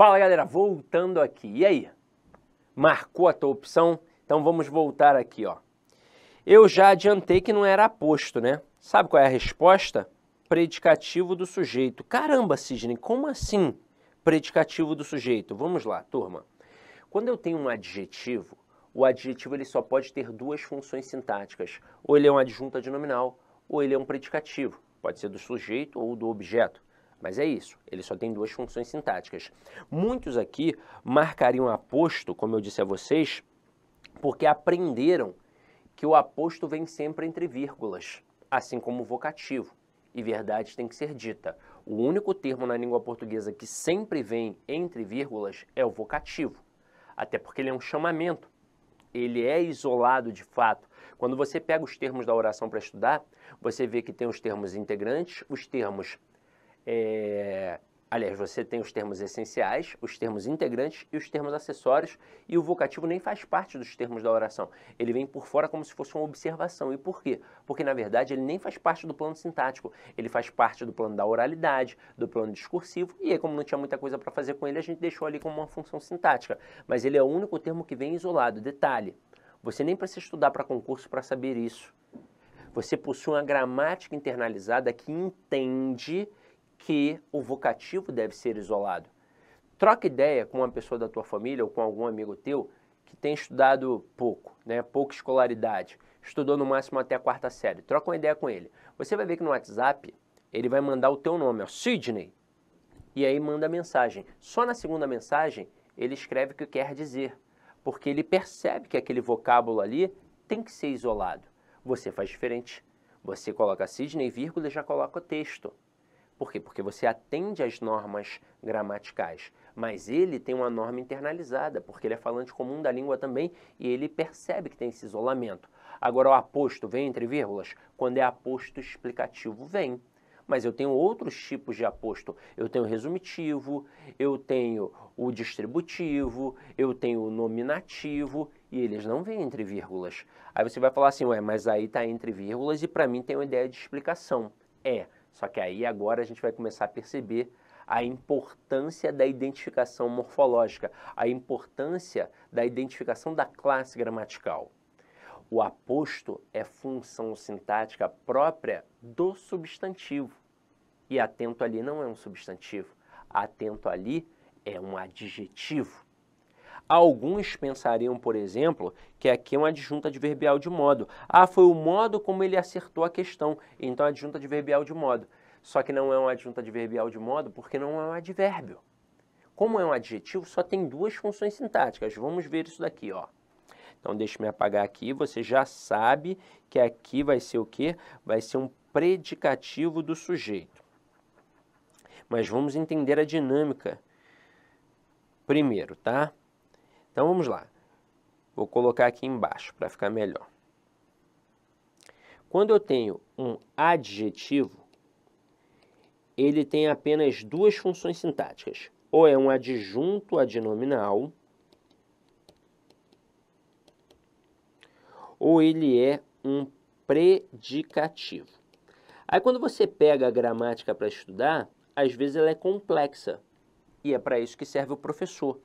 Fala galera, voltando aqui. E aí? Marcou a tua opção? Então vamos voltar aqui, ó. Eu já adiantei que não era aposto, né? Sabe qual é a resposta? Predicativo do sujeito. Caramba, Sidney, como assim predicativo do sujeito? Vamos lá, turma. Quando eu tenho um adjetivo, o adjetivo ele só pode ter duas funções sintáticas. Ou ele é um adjunto adnominal, ou ele é um predicativo. Pode ser do sujeito ou do objeto. Mas é isso, ele só tem duas funções sintáticas. Muitos aqui marcariam aposto, como eu disse a vocês, porque aprenderam que o aposto vem sempre entre vírgulas, assim como o vocativo, e verdade tem que ser dita. O único termo na língua portuguesa que sempre vem entre vírgulas é o vocativo, até porque ele é um chamamento, ele é isolado de fato. Quando você pega os termos da oração para estudar, você vê que tem os termos integrantes, os termos é... Aliás, você tem os termos essenciais, os termos integrantes e os termos acessórios, e o vocativo nem faz parte dos termos da oração. Ele vem por fora como se fosse uma observação. E por quê? Porque, na verdade, ele nem faz parte do plano sintático. Ele faz parte do plano da oralidade, do plano discursivo, e aí, como não tinha muita coisa para fazer com ele, a gente deixou ali como uma função sintática. Mas ele é o único termo que vem isolado. Detalhe: você nem precisa estudar para concurso para saber isso. Você possui uma gramática internalizada que entende que o vocativo deve ser isolado. Troca ideia com uma pessoa da tua família ou com algum amigo teu que tem estudado pouco, né? pouca escolaridade, estudou no máximo até a quarta série. Troca uma ideia com ele. Você vai ver que no WhatsApp ele vai mandar o teu nome, ó, Sidney. E aí manda a mensagem. Só na segunda mensagem ele escreve o que quer dizer, porque ele percebe que aquele vocábulo ali tem que ser isolado. Você faz diferente. Você coloca Sidney, vírgula e já coloca o texto. Por quê? Porque você atende às normas gramaticais, mas ele tem uma norma internalizada, porque ele é falante comum da língua também e ele percebe que tem esse isolamento. Agora, o aposto vem entre vírgulas? Quando é aposto explicativo, vem. Mas eu tenho outros tipos de aposto. Eu tenho o resumitivo, eu tenho o distributivo, eu tenho o nominativo e eles não vêm entre vírgulas. Aí você vai falar assim, ué, mas aí está entre vírgulas e para mim tem uma ideia de explicação. É só que aí agora a gente vai começar a perceber a importância da identificação morfológica, a importância da identificação da classe gramatical. O aposto é função sintática própria do substantivo. E atento ali não é um substantivo, atento ali é um adjetivo. Alguns pensariam, por exemplo, que aqui é uma adjunta adverbial de modo. Ah, foi o modo como ele acertou a questão, então adjunta adverbial de modo. Só que não é uma adjunta adverbial de modo porque não é um advérbio. Como é um adjetivo, só tem duas funções sintáticas. Vamos ver isso daqui, ó. Então deixa me apagar aqui, você já sabe que aqui vai ser o quê? Vai ser um predicativo do sujeito. Mas vamos entender a dinâmica primeiro, tá? Então vamos lá. Vou colocar aqui embaixo para ficar melhor. Quando eu tenho um adjetivo, ele tem apenas duas funções sintáticas. Ou é um adjunto adnominal, ou ele é um predicativo. Aí quando você pega a gramática para estudar, às vezes ela é complexa, e é para isso que serve o professor.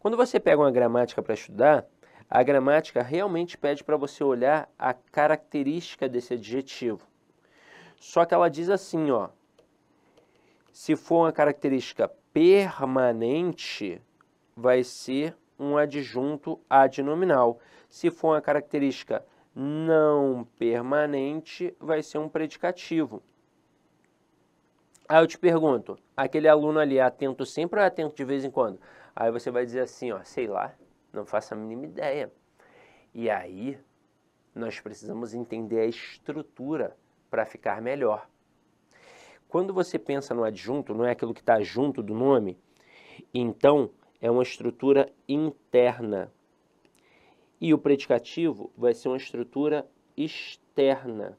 Quando você pega uma gramática para estudar, a gramática realmente pede para você olhar a característica desse adjetivo. Só que ela diz assim, ó, se for uma característica permanente, vai ser um adjunto adnominal. Se for uma característica não permanente, vai ser um predicativo. Aí eu te pergunto, aquele aluno ali é atento sempre ou é atento de vez em quando? Aí você vai dizer assim, ó, sei lá, não faço a mínima ideia. E aí nós precisamos entender a estrutura para ficar melhor. Quando você pensa no adjunto, não é aquilo que está junto do nome, então é uma estrutura interna. E o predicativo vai ser uma estrutura externa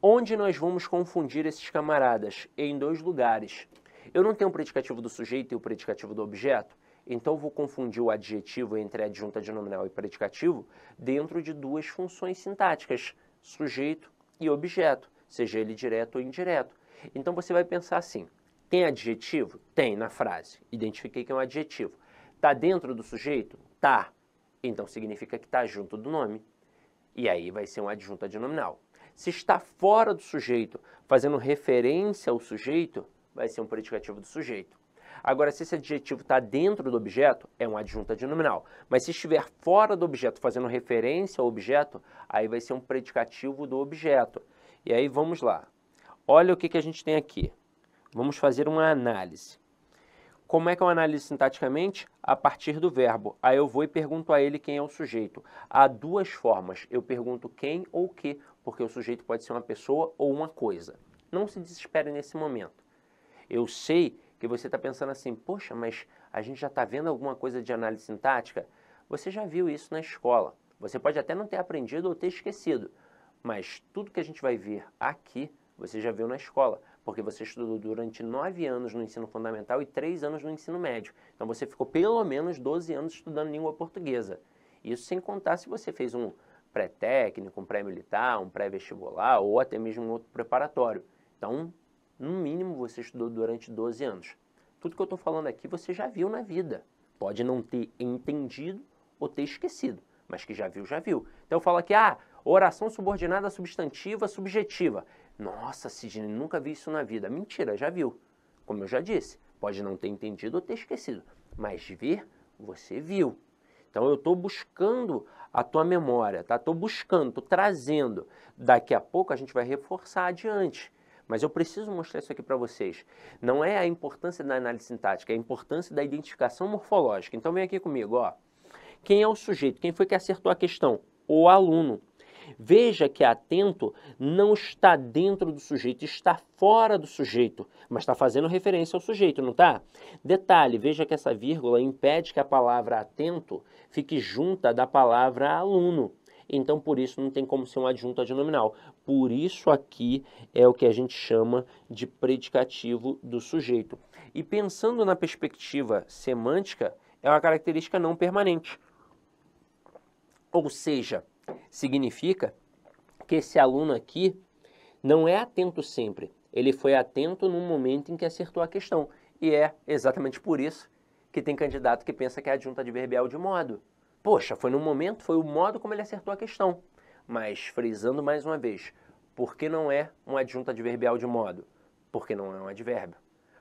onde nós vamos confundir esses camaradas? Em dois lugares. Eu não tenho o predicativo do sujeito e o predicativo do objeto, então vou confundir o adjetivo entre adjunta de nominal e predicativo dentro de duas funções sintáticas, sujeito e objeto, seja ele direto ou indireto. Então você vai pensar assim: tem adjetivo? Tem na frase. Identifiquei que é um adjetivo. Está dentro do sujeito? Tá. Então significa que está junto do nome. E aí vai ser um adjunto adnominal. Se está fora do sujeito, fazendo referência ao sujeito, vai ser um predicativo do sujeito. Agora, se esse adjetivo está dentro do objeto, é um adjunto adnominal. Mas se estiver fora do objeto, fazendo referência ao objeto, aí vai ser um predicativo do objeto. E aí vamos lá. Olha o que, que a gente tem aqui. Vamos fazer uma análise. Como é que eu analiso sintaticamente? A partir do verbo. Aí eu vou e pergunto a ele quem é o sujeito. Há duas formas. Eu pergunto quem ou que, porque o sujeito pode ser uma pessoa ou uma coisa. Não se desespere nesse momento. Eu sei que você está pensando assim, poxa, mas a gente já está vendo alguma coisa de análise sintática? Você já viu isso na escola. Você pode até não ter aprendido ou ter esquecido, mas tudo que a gente vai ver aqui, você já viu na escola porque você estudou durante nove anos no ensino fundamental e três anos no ensino médio. Então você ficou pelo menos 12 anos estudando língua portuguesa. Isso sem contar se você fez um pré-técnico, um pré-militar, um pré-vestibular ou até mesmo um outro preparatório. Então, no mínimo, você estudou durante 12 anos. Tudo que eu estou falando aqui você já viu na vida. Pode não ter entendido ou ter esquecido, mas que já viu, já viu. Então eu falo aqui, ah, oração subordinada substantiva subjetiva. Nossa, Sidney, nunca vi isso na vida. Mentira, já viu. Como eu já disse, pode não ter entendido ou ter esquecido, mas ver, você viu. Então eu estou buscando a tua memória, tá? Estou buscando, estou trazendo. Daqui a pouco a gente vai reforçar adiante. Mas eu preciso mostrar isso aqui para vocês. Não é a importância da análise sintática, é a importância da identificação morfológica. Então vem aqui comigo, ó. Quem é o sujeito? Quem foi que acertou a questão? O aluno. Veja que atento não está dentro do sujeito, está fora do sujeito, mas está fazendo referência ao sujeito, não está? Detalhe, veja que essa vírgula impede que a palavra atento fique junta da palavra aluno. Então, por isso, não tem como ser um adjunto adnominal. Por isso, aqui é o que a gente chama de predicativo do sujeito. E pensando na perspectiva semântica, é uma característica não permanente. Ou seja, Significa que esse aluno aqui não é atento sempre. Ele foi atento no momento em que acertou a questão. E é exatamente por isso que tem candidato que pensa que é adjunta adverbial de modo. Poxa, foi no momento, foi o modo como ele acertou a questão. Mas, frisando mais uma vez, por que não é um adjunto adverbial de modo? Porque não é um advérbio.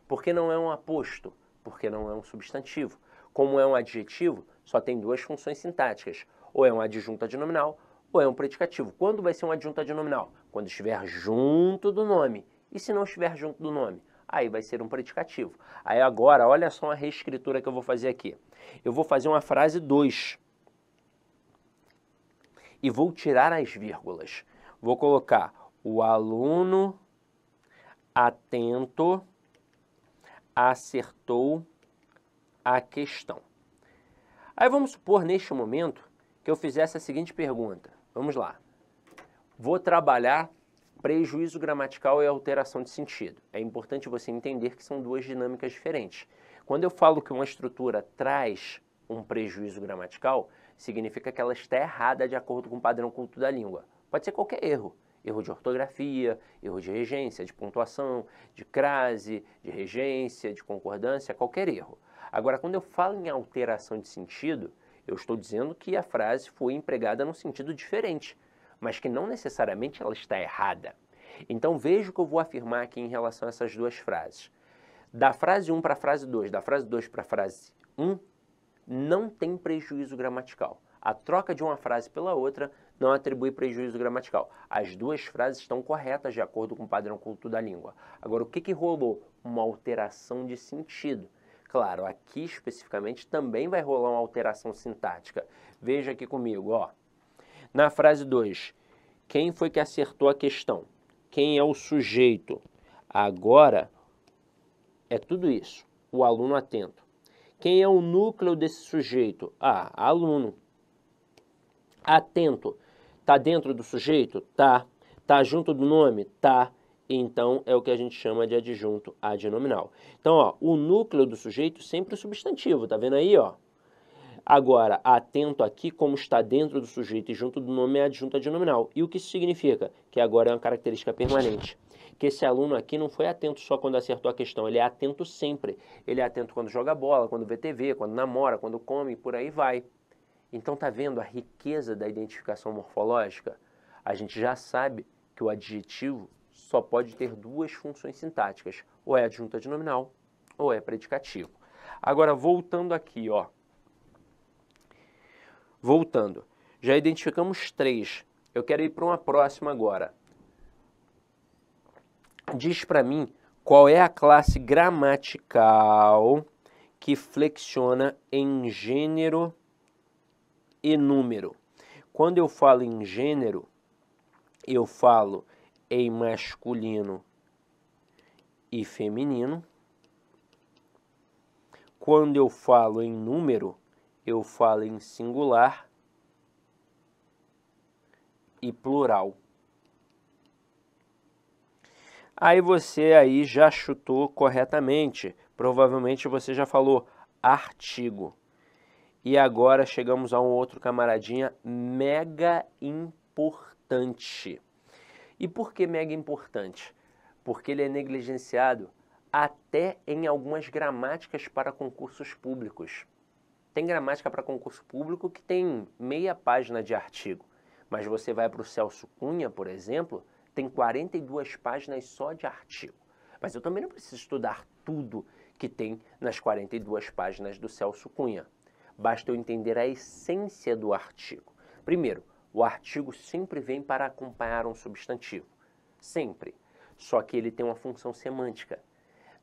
Porque não é um aposto? Porque não é um substantivo. Como é um adjetivo, só tem duas funções sintáticas ou é um adjunto adnominal, ou é um predicativo. Quando vai ser um adjunto adnominal? Quando estiver junto do nome. E se não estiver junto do nome? Aí vai ser um predicativo. Aí agora, olha só a reescritura que eu vou fazer aqui. Eu vou fazer uma frase 2. E vou tirar as vírgulas. Vou colocar o aluno atento acertou a questão. Aí vamos supor neste momento que eu fizesse a seguinte pergunta. Vamos lá. Vou trabalhar prejuízo gramatical e alteração de sentido. É importante você entender que são duas dinâmicas diferentes. Quando eu falo que uma estrutura traz um prejuízo gramatical, significa que ela está errada de acordo com o padrão culto da língua. Pode ser qualquer erro. Erro de ortografia, erro de regência, de pontuação, de crase, de regência, de concordância, qualquer erro. Agora, quando eu falo em alteração de sentido, eu estou dizendo que a frase foi empregada num sentido diferente, mas que não necessariamente ela está errada. Então veja o que eu vou afirmar aqui em relação a essas duas frases. Da frase 1 para a frase 2, da frase 2 para a frase 1, não tem prejuízo gramatical. A troca de uma frase pela outra não atribui prejuízo gramatical. As duas frases estão corretas de acordo com o padrão culto da língua. Agora, o que, que rolou? Uma alteração de sentido. Claro, aqui especificamente também vai rolar uma alteração sintática. Veja aqui comigo, ó. Na frase 2, quem foi que acertou a questão? Quem é o sujeito? Agora é tudo isso, o aluno atento. Quem é o núcleo desse sujeito? Ah, aluno. Atento. Tá dentro do sujeito? Tá. Tá junto do nome? Tá então é o que a gente chama de adjunto adnominal. Então, ó, o núcleo do sujeito sempre o substantivo, tá vendo aí, ó? Agora, atento aqui como está dentro do sujeito e junto do nome é adjunto adnominal. E o que isso significa? Que agora é uma característica permanente. Que esse aluno aqui não foi atento só quando acertou a questão, ele é atento sempre. Ele é atento quando joga bola, quando vê TV, quando namora, quando come, e por aí vai. Então tá vendo a riqueza da identificação morfológica? A gente já sabe que o adjetivo só pode ter duas funções sintáticas, ou é adjunta de nominal ou é predicativo. Agora, voltando aqui, ó. Voltando. Já identificamos três. Eu quero ir para uma próxima agora. Diz para mim qual é a classe gramatical que flexiona em gênero e número. Quando eu falo em gênero, eu falo em masculino e feminino. Quando eu falo em número, eu falo em singular e plural. Aí você aí já chutou corretamente. Provavelmente você já falou artigo. E agora chegamos a um outro camaradinha mega importante. E por que mega importante? Porque ele é negligenciado até em algumas gramáticas para concursos públicos. Tem gramática para concurso público que tem meia página de artigo, mas você vai para o Celso Cunha, por exemplo, tem 42 páginas só de artigo. Mas eu também não preciso estudar tudo que tem nas 42 páginas do Celso Cunha. Basta eu entender a essência do artigo. Primeiro, o artigo sempre vem para acompanhar um substantivo, sempre. Só que ele tem uma função semântica.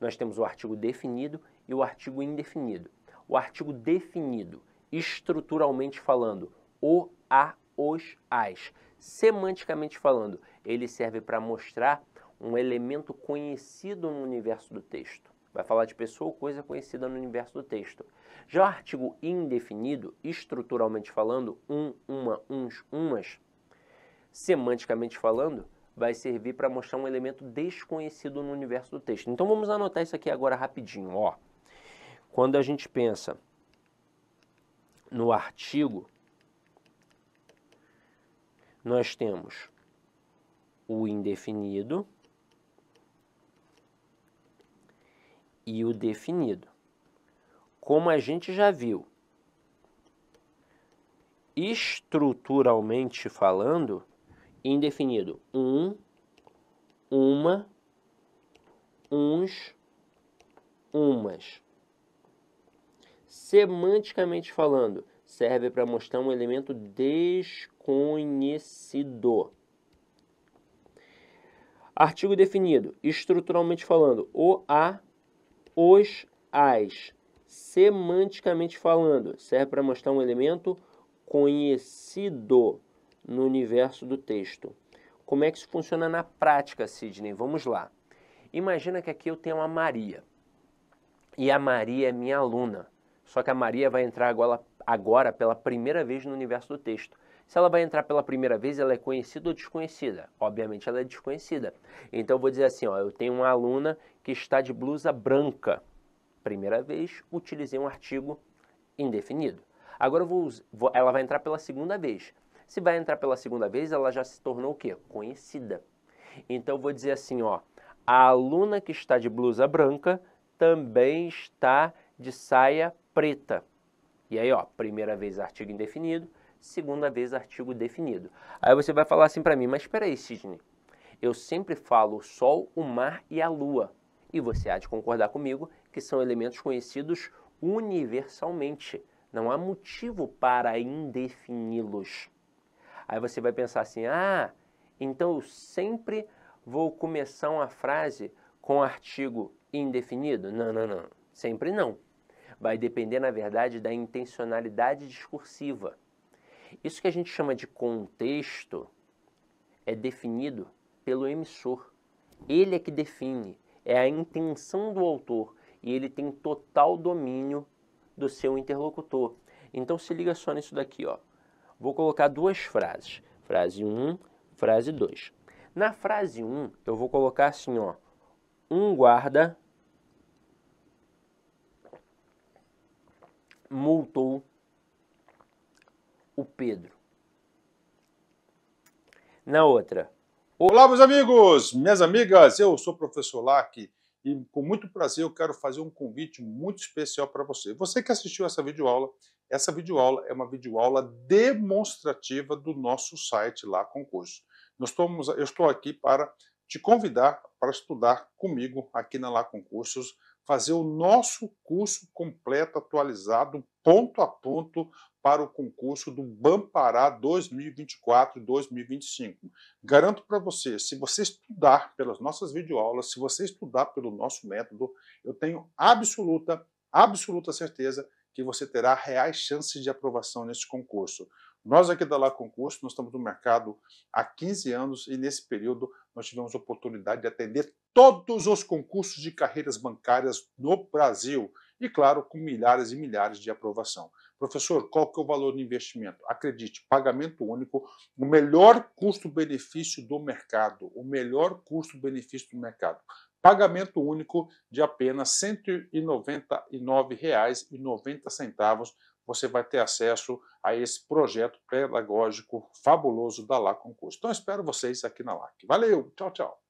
Nós temos o artigo definido e o artigo indefinido. O artigo definido, estruturalmente falando, o, a, os, as. Semanticamente falando, ele serve para mostrar um elemento conhecido no universo do texto vai falar de pessoa ou coisa conhecida no universo do texto. Já o artigo indefinido, estruturalmente falando, um, uma, uns, umas, semanticamente falando, vai servir para mostrar um elemento desconhecido no universo do texto. Então vamos anotar isso aqui agora rapidinho, ó. Quando a gente pensa no artigo, nós temos o indefinido, e o definido. Como a gente já viu, estruturalmente falando, indefinido um, uma, uns, umas. Semanticamente falando, serve para mostrar um elemento desconhecido. Artigo definido, estruturalmente falando, o a os, as. Semanticamente falando, serve para mostrar um elemento conhecido no universo do texto. Como é que isso funciona na prática, Sidney? Vamos lá. Imagina que aqui eu tenho a Maria. E a Maria é minha aluna. Só que a Maria vai entrar agora, agora pela primeira vez no universo do texto. Se ela vai entrar pela primeira vez, ela é conhecida ou desconhecida? Obviamente ela é desconhecida. Então eu vou dizer assim, ó, eu tenho uma aluna que está de blusa branca. Primeira vez, utilizei um artigo indefinido. Agora eu vou, vou, ela vai entrar pela segunda vez. Se vai entrar pela segunda vez, ela já se tornou o quê? Conhecida. Então eu vou dizer assim, ó, a aluna que está de blusa branca também está de saia preta. E aí, ó, primeira vez artigo indefinido, segunda vez artigo definido. Aí você vai falar assim para mim, mas espera aí, Sidney, eu sempre falo o Sol, o Mar e a Lua. E você há de concordar comigo que são elementos conhecidos universalmente. Não há motivo para indefini-los. Aí você vai pensar assim: ah, então eu sempre vou começar uma frase com artigo indefinido? Não, não, não. Sempre não. Vai depender, na verdade, da intencionalidade discursiva. Isso que a gente chama de contexto é definido pelo emissor. Ele é que define, é a intenção do autor e ele tem total domínio do seu interlocutor. Então se liga só nisso daqui, ó. Vou colocar duas frases, frase 1, um, frase 2. Na frase 1, um, eu vou colocar assim, ó: um guarda multou Pedro. Na outra. Olá, meus amigos, minhas amigas, eu sou o professor Lac e com muito prazer eu quero fazer um convite muito especial para você. Você que assistiu essa videoaula, essa videoaula é uma videoaula demonstrativa do nosso site lá concurso. Nós estamos, eu estou aqui para te convidar para estudar comigo aqui na Lá Concursos fazer o nosso curso completo, atualizado, ponto a ponto, para o concurso do Bampará 2024-2025. Garanto para você, se você estudar pelas nossas videoaulas, se você estudar pelo nosso método, eu tenho absoluta, absoluta certeza que você terá reais chances de aprovação neste concurso. Nós aqui da lá Concurso, nós estamos no mercado há 15 anos e nesse período nós tivemos a oportunidade de atender todos os concursos de carreiras bancárias no Brasil e, claro, com milhares e milhares de aprovação. Professor, qual que é o valor do investimento? Acredite, pagamento único, o melhor custo-benefício do mercado, o melhor custo-benefício do mercado. Pagamento único de apenas R$ 199,90 você vai ter acesso a esse projeto pedagógico fabuloso da LA Concurso. Então, espero vocês aqui na LAC. Valeu, tchau, tchau.